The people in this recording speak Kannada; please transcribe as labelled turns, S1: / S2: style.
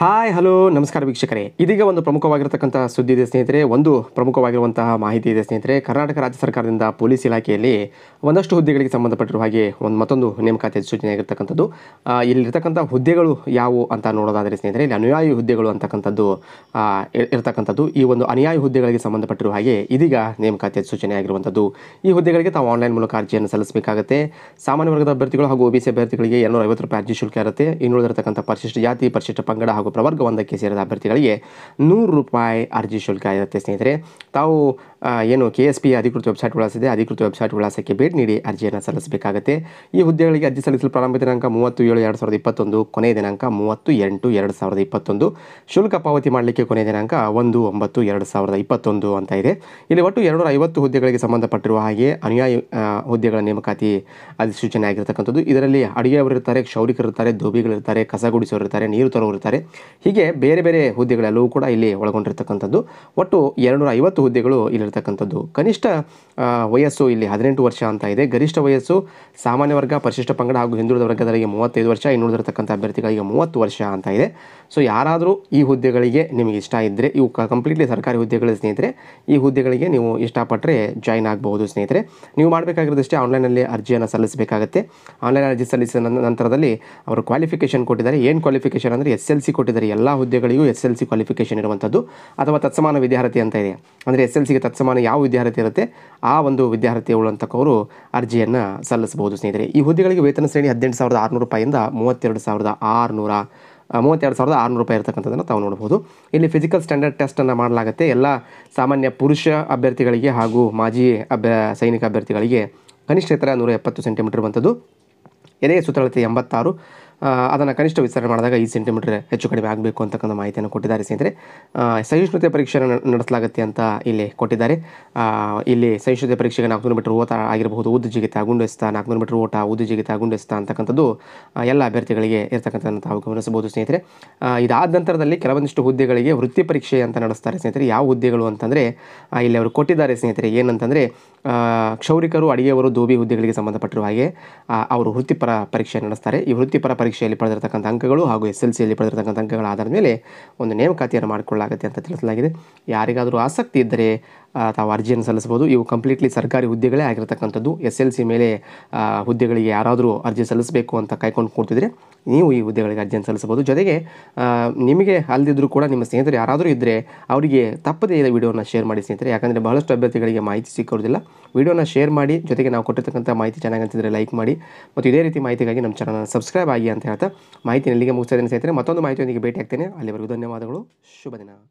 S1: Hi. ಹಾಯ್ ಹಲೋ ನಮಸ್ಕಾರ ವೀಕ್ಷಕರೇ ಇದೀಗ ಒಂದು ಪ್ರಮುಖವಾಗಿರತಕ್ಕಂಥ ಸುದ್ದಿ ಇದೆ ಸ್ನೇಹಿತರೆ ಒಂದು ಪ್ರಮುಖವಾಗಿರುವಂತಹ ಮಾಹಿತಿ ಇದೆ ಸ್ನೇಹಿತರೆ ಕರ್ನಾಟಕ ರಾಜ್ಯ ಸರ್ಕಾರದಿಂದ ಪೊಲೀಸ್ ಇಲಾಖೆಯಲ್ಲಿ ಒಂದಷ್ಟು ಹುದ್ದೆಗಳಿಗೆ ಸಂಬಂಧಪಟ್ಟಿರುವ ಹಾಗೆ ಒಂದು ಮತ್ತೊಂದು ನೇಮಕಾತಿ ಸೂಚನೆ ಆಗಿರ್ತಕ್ಕಂಥದ್ದು ಇಲ್ಲಿರ್ತಕ್ಕಂಥ ಹುದ್ದೆಗಳು ಯಾವುವು ಅಂತ ನೋಡೋದಾದರೆ ಸ್ನೇಹಿತರೆ ಇಲ್ಲಿ ಅನುಯಾಯಿ ಹುದ್ದೆಗಳು ಅಂತಕ್ಕಂಥದ್ದು ಇರ್ತಕ್ಕಂಥದ್ದು ಈ ಒಂದು ಅನುಯಾಯಿ ಹುದ್ದೆಗಳಿಗೆ ಸಂಬಂಧಪಟ್ಟಿರುವ ಹಾಗೆ ಇದೀಗ ನೇಮಕಾತಿ ಸೂಚನೆ ಆಗಿರುವಂಥದ್ದು ಈ ಹುದ್ದೆಗಳಿಗೆ ತಾವು ಆನ್ಲೈನ್ ಮೂಲಕ ಅರ್ಜಿಯನ್ನು ಸಲ್ಲಿಸಬೇಕಾಗುತ್ತೆ ಸಾಮಾನ್ಯ ವರ್ಗದ ಅಭ್ಯರ್ಥಿಗಳು ಹಾಗೂ ಒಬಿಸಿ ಅಭ್ಯರ್ಥಿಗಳಿಗೆ ಎರಡುನೂರ ರೂಪಾಯಿ ಅರ್ಜಿ ಶುಲ್ಕ ಇರುತ್ತೆ ಇನ್ನುಳಿದಿರತಕ್ಕಂಥ ಪರಿಶಿಷ್ಟ ಜಾತಿ ಪರಿಶಿಷ್ಟ ಪಂಗಡ ಹಾಗೂ ಪ್ರವರ್ಗ ಒಂದಕ್ಕೆ ಸೇರಿದ ಅಭ್ಯರ್ಥಿಗಳಿಗೆ ನೂರು ರೂಪಾಯಿ ಅರ್ಜಿ ಶುಲ್ಕ ಇರುತ್ತೆ ಸ್ನೇಹಿತರೆ ತಾವು ಏನು ಕೆ ಎಸ್ ಪಿ ಅಧಿಕೃತ ವೆಬ್ಸೈಟ್ ವಿಳಾಸಿದೆ ಅಧಿಕೃತ ವೆಬ್ಸೈಟ್ ವಿಳಾಸಕ್ಕೆ ಭೇಟಿ ನೀಡಿ ಅರ್ಜಿಯನ್ನು ಸಲ್ಲಿಸಬೇಕಾಗುತ್ತೆ ಈ ಹುದ್ದೆಗಳಿಗೆ ಅರ್ಜಿ ಸಲ್ಲಿಸಲು ಪ್ರಾರಂಭ ದಿನಾಂಕ ಮೂವತ್ತು ಏಳು ಎರಡು ಸಾವಿರದ ಇಪ್ಪತ್ತೊಂದು ಕೊನೆಯ ದಿನಾಂಕ ಮೂವತ್ತು ಎಂಟು ಎರಡು ಸಾವಿರದ ಇಪ್ಪತ್ತೊಂದು ಶುಲ್ಕ ಪಾವತಿ ಮಾಡಲಿಕ್ಕೆ ಕೊನೆಯ ದಿನಾಂಕ ಒಂದು ಒಂಬತ್ತು ಎರಡು ಸಾವಿರದ ಇಪ್ಪತ್ತೊಂದು ಅಂತ ಇದೆ ಇಲ್ಲಿ ಒಟ್ಟು ಎರಡು ನೂರ ಐವತ್ತು ಹುದ್ದೆಗಳಿಗೆ ಸಂಬಂಧಪಟ್ಟಿರುವ ಹಾಗೆ ಅನುಯಾಯಿ ಹುದ್ದೆಗಳ ನೇಮಕಾತಿ ಅಧಿಸೂಚನೆ ಆಗಿರತಕ್ಕಂಥದ್ದು ಇದರಲ್ಲಿ ಅಡುಗೆಯವರು ಇರ್ತಾರೆ ಕ್ಷೌರಿಕರಿರ್ತಾರೆ ಧೋಬಿಗಳಿರ್ತಾರೆ ಕಸಗುಡಿಸೋರು ಇರ್ತಾರೆ ನೀರು ತರೋರು ಇರ್ತಾರೆ ಹೀಗೆ ಬೇರೆ ಬೇರೆ ಹುದ್ದೆಗಳೆಲ್ಲವೂ ಕೂಡ ಇಲ್ಲಿ ಒಳಗೊಂಡಿರ್ತಕ್ಕಂಥದ್ದು ಒಟ್ಟು ನೂರ ಐವತ್ತು ಹುದ್ದೆಗಳು ಇಲ್ಲಿ ಇರತಕ್ಕಂಥದ್ದು ಕನಿಷ್ಠ ವಯಸ್ಸು ಇಲ್ಲಿ ಹದಿನೆಂಟು ವರ್ಷ ಅಂತ ಇದೆ ಗರಿಷ್ಠ ವಯಸ್ಸು ಸಾಮಾನ್ಯ ವರ್ಗ ಪರಿಶಿಷ್ಟ ಪಂಗಡ ಹಾಗೂ ಹಿಂದುಳಿದ ವರ್ಗದವರಿಗೆ ಮೂವತ್ತೈದು ವರ್ಷ ಇನ್ನುಳಿದಿರತಕ್ಕಂಥ ಅಭ್ಯರ್ಥಿಗಳಿಗೆ ಮೂವತ್ತು ವರ್ಷ ಅಂತ ಇದೆ ಸೊ ಯಾರಾದರೂ ಈ ಹುದ್ದೆಗಳಿಗೆ ನಿಮಗೆ ಇಷ್ಟ ಇದ್ದರೆ ಇವು ಕಂಪ್ಲೀಟ್ಲಿ ಸರ್ಕಾರಿ ಹುದ್ದೆಗಳ ಸ್ನೇಹಿತರೆ ಈ ಹುದ್ದೆಗಳಿಗೆ ನೀವು ಇಷ್ಟಪಟ್ಟರೆ ಜಾಯ್ನ್ ಆಗಬಹುದು ಸ್ನೇಹಿತರೆ ನೀವು ಮಾಡಬೇಕಾಗಿರೋದಷ್ಟೇ ಆನ್ಲೈನಲ್ಲಿ ಅರ್ಜಿಯನ್ನು ಸಲ್ಲಿಸಬೇಕಾಗುತ್ತೆ ಆನ್ಲೈನ್ ಅರ್ಜಿ ಸಲ್ಲಿಸಿದ ನಂತರದಲ್ಲಿ ಅವರು ಕ್ವಾಲಿಫಿಕೇಷನ್ ಕೊಟ್ಟಿದ್ದಾರೆ ಏನು ಕ್ವಾಲಿಫಿಕೇಷನ್ ಅಂದರೆ ಎಸ್ ಎಲ್ ಸಿ ಕೊಟ್ಟಿದ್ದಾರೆ ಎಲ್ಲ ಹುದ್ದೆಗಳಿಗೂ ಎಸ್ ಎಲ್ ಸಿ ಕ್ವಾಲಿಫಿಕೇಷನ್ ಇರುವಂಥದ್ದು ಅಥವಾ ತತ್ಸಮಾನ ವಿದ್ಯಾರ್ಥಿ ಅಂತ ಇದೆ ಅಂದರೆ ಎಸ್ ಎಲ್ ಸಿಗೆ ತತ್ಸ ಸಮಾನ ಯಾವ ವಿದ್ಯಾರ್ಥಿ ಇರುತ್ತೆ ಆ ಒಂದು ವಿದ್ಯಾರ್ಥಿ ಉಳ್ಳಂತಕ್ಕವರು ಅರ್ಜಿಯನ್ನು ಸಲ್ಲಿಸಬಹುದು ಸ್ನೇಹಿತರೆ ಈ ಹುದ್ದೆಗಳಿಗೆ ವೇತನ ಶ್ರೇಣಿ ಹದಿನೆಂಟು ಸಾವಿರದ ಆರುನೂರು ರೂಪಾಯಿಂದ ಮೂವತ್ತೆರಡು ಸಾವಿರದ ಆರುನೂರ ಮೂವತ್ತೆರಡು ಸಾವಿರದ ಆರುನೂರು ರೂಪಾಯಿ ಇರತಕ್ಕಂಥದ್ದನ್ನು ತಾವು ನೋಡ್ಬೋದು ಇಲ್ಲಿ ಫಿಸಿಕಲ್ ಸ್ಟ್ಯಾಂಡರ್ಡ್ ಟೆಸ್ಟನ್ನು ಮಾಡಲಾಗುತ್ತೆ ಎಲ್ಲ ಸಾಮಾನ್ಯ ಪುರುಷ ಅಭ್ಯರ್ಥಿಗಳಿಗೆ ಹಾಗೂ ಮಾಜಿ ಅಭ್ಯ ಸೈನಿಕ ಅಭ್ಯರ್ಥಿಗಳಿಗೆ ಕನಿಷ್ಠ ಎತ್ತರ ನೂರ ಎಪ್ಪತ್ತು ಸೆಂಟಿಮೀಟರ್ ಬಂಥದ್ದು ಎದೆಯ ಸುತ್ತಳತೆ ಎಂಬತ್ತಾರು ಅದನ್ನು ಕನಿಷ್ಠ ವಿಸ್ತರಣೆ ಮಾಡಿದಾಗ ಐದು ಸೆಂಟಿಮೀಟರ್ ಹೆಚ್ಚು ಕಡಿಮೆ ಆಗಬೇಕು ಅಂತಕ್ಕಂಥ ಮಾಹಿತಿಯನ್ನು ಕೊಟ್ಟಿದ್ದಾರೆ ಸ್ನೇಹಿತರೆ ಸಹಿಷ್ಣುತೆ ಪರೀಕ್ಷೆಯನ್ನು ನಡೆಸಲಾಗುತ್ತೆ ಅಂತ ಇಲ್ಲಿ ಕೊಟ್ಟಿದ್ದಾರೆ ಇಲ್ಲಿ ಸಹಿಷ್ಣುತೆ ಪರೀಕ್ಷೆಗೆ ನಾಲ್ಕುನೂರು ಮೀಟರ್ ಓಟ ಆಗಿರಬಹುದು ಉದ್ದು ಜಿಗಿತ ಗುಂಡೆಸ್ತ ನಾಲ್ಕುನೂರು ಮೀಟರ್ ಓಟ ಉದ್ದು ಜಿಗಿತ ಗುಂಡೆಸ್ತ ಅಂತಕ್ಕಂಥದ್ದು ಎಲ್ಲ ಅಭ್ಯರ್ಥಿಗಳಿಗೆ ಇರ್ತಕ್ಕಂಥದ್ದನ್ನು ತಾವು ಗಮನಿಸಬಹುದು ಸ್ನೇಹಿತರೆ ಇದಾದ ನಂತರದಲ್ಲಿ ಕೆಲವೊಂದಿಷ್ಟು ಹುದ್ದೆಗಳಿಗೆ ವೃತ್ತಿ ಪರೀಕ್ಷೆ ಅಂತ ನಡೆಸ್ತಾರೆ ಸ್ನೇಹಿತರೆ ಯಾವ ಹುದ್ದೆಗಳು ಅಂತಂದರೆ ಇಲ್ಲಿ ಅವರು ಕೊಟ್ಟಿದ್ದಾರೆ ಸ್ನೇಹಿತರೆ ಏನಂತಂದರೆ ಕ್ಷೌರಿಕರು ಅಡಿಗೆಯವರು ದೋಬಿ ಹುದ್ದೆಗಳಿಗೆ ಸಂಬಂಧಪಟ್ಟಿರುವ ಹಾಗೆ ಅವರು ವೃತ್ತಿಪರ ಪರೀಕ್ಷೆ ನಡೆಸ್ತಾರೆ ಈ ವೃತ್ತಿಪರ ಪರೀಕ್ಷೆ ಪರೀಕ್ಷೆಯಲ್ಲಿ ಪಡೆದಿರತಕ್ಕಂಥ ಅಂಕಗಳು ಹಾಗೂ ಎಸ್ ಎಲ್ ಸಿಯಲ್ಲಿ ಪಡೆದಿರತಕ್ಕಂಥ ಅಂಕಗಳ ಆಧಾರದ ಮೇಲೆ ಒಂದು ನೇಮಕಾತಿಯನ್ನು ಮಾಡಿಕೊಳ್ಳಲಾಗುತ್ತೆ ಅಂತ ತಿಳಿಸಲಾಗಿದೆ ಯಾರಿಗಾದರೂ ಆಸಕ್ತಿ ಇದ್ದರೆ ತಾವು ಅರ್ಜಿಯನ್ನು ಸಲ್ಲಿಸಬಹುದು ಇವು ಕಂಪ್ಲೀಟ್ಲಿ ಸರ್ಕಾರಿ ಹುದ್ದೆಗಳೇ ಆಗಿರತಕ್ಕಂಥದ್ದು ಎಸ್ ಎಲ್ ಸಿ ಮೇಲೆ ಹುದ್ದೆಗಳಿಗೆ ಯಾರಾದರೂ ಅರ್ಜಿ ಸಲ್ಲಿಸಬೇಕು ಅಂತ ಕಾಯ್ಕೊಂಡು ಕೊಡ್ತಿದ್ರೆ ನೀವು ಈ ಹುದ್ದೆಗಳಿಗೆ ಅರ್ಜಿಯನ್ನು ಸಲ್ಲಿಸಬಹುದು ಜೊತೆಗೆ ನಿಮಗೆ ಅಲ್ಲದಿದ್ದರೂ ಕೂಡ ನಿಮ್ಮ ಸ್ನೇಹಿತರು ಯಾರಾದರೂ ಇದ್ದರೆ ಅವರಿಗೆ ತಪ್ಪದೇ ಇದೆ ವೀಡಿಯೋನ ಶೇರ್ ಮಾಡಿ ಸ್ನೇಹಿತರೆ ಯಾಕಂದರೆ ಬಹಳಷ್ಟು ಅಭ್ಯರ್ಥಿಗಳಿಗೆ ಮಾಹಿತಿ ಸಿಕ್ಕೋದಿಲ್ಲ ವೀಡಿಯೋನ ಶೇರ್ ಮಾಡಿ ಜೊತೆಗೆ ನಾವು ಕೊಟ್ಟಿರ್ತಕ್ಕಂಥ ಮಾಹಿತಿ ಚೆನ್ನಾಗಿ ಅಂತಿದ್ರೆ ಲೈಕ್ ಮಾಡಿ ಮತ್ತು ಇದೇ ರೀತಿ ಮಾಹಿತಿಗಾಗಿ ನಮ್ಮ ಚಾನಲ್ನ ಸಬ್ಸ್ಕ್ರೈಬ್ ಆಗಿ ಅಂತ ಹೇಳ್ತಾ ಮಾಹಿತಿ ಇಲ್ಲಿಗೆ ಮುಗಿಸ್ತಾ ಇದ್ದೇನೆ ಸ್ನೇಹಿತರೆ ಮತ್ತೊಂದು ಮಾಹಿತಿಯೊಂದಿಗೆ ಭೇಟಿ ಆಗ್ತೇನೆ ಅಲ್ಲಿವರೆಗೂ ಧನ್ಯವಾದಗಳು ಶುಭ ದಿನ